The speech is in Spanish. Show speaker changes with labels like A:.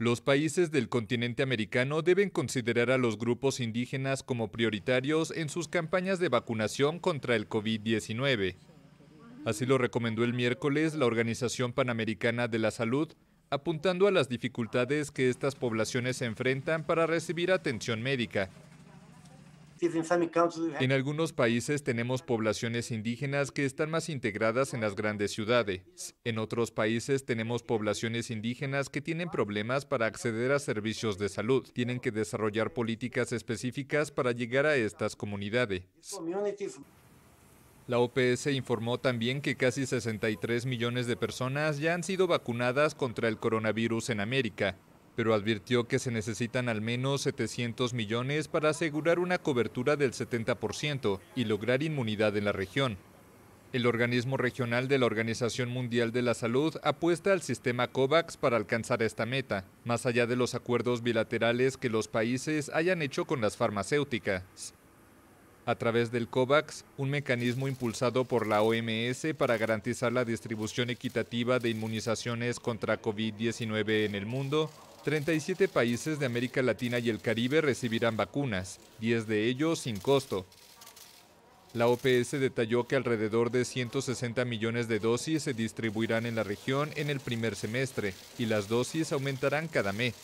A: Los países del continente americano deben considerar a los grupos indígenas como prioritarios en sus campañas de vacunación contra el COVID-19. Así lo recomendó el miércoles la Organización Panamericana de la Salud, apuntando a las dificultades que estas poblaciones enfrentan para recibir atención médica.
B: ¿eh? En
A: algunos países tenemos poblaciones indígenas que están más integradas en las grandes ciudades. En otros países tenemos poblaciones indígenas que tienen problemas para acceder a servicios de salud. Tienen que desarrollar políticas específicas para llegar a estas comunidades. La OPS informó también que casi 63 millones de personas ya han sido vacunadas contra el coronavirus en América, pero advirtió que se necesitan al menos 700 millones para asegurar una cobertura del 70% y lograr inmunidad en la región. El organismo regional de la Organización Mundial de la Salud apuesta al sistema COVAX para alcanzar esta meta, más allá de los acuerdos bilaterales que los países hayan hecho con las farmacéuticas. A través del COVAX, un mecanismo impulsado por la OMS para garantizar la distribución equitativa de inmunizaciones contra COVID-19 en el mundo, 37 países de América Latina y el Caribe recibirán vacunas, 10 de ellos sin costo. La OPS detalló que alrededor de 160 millones de dosis se distribuirán en la región en el primer semestre y las dosis aumentarán cada mes.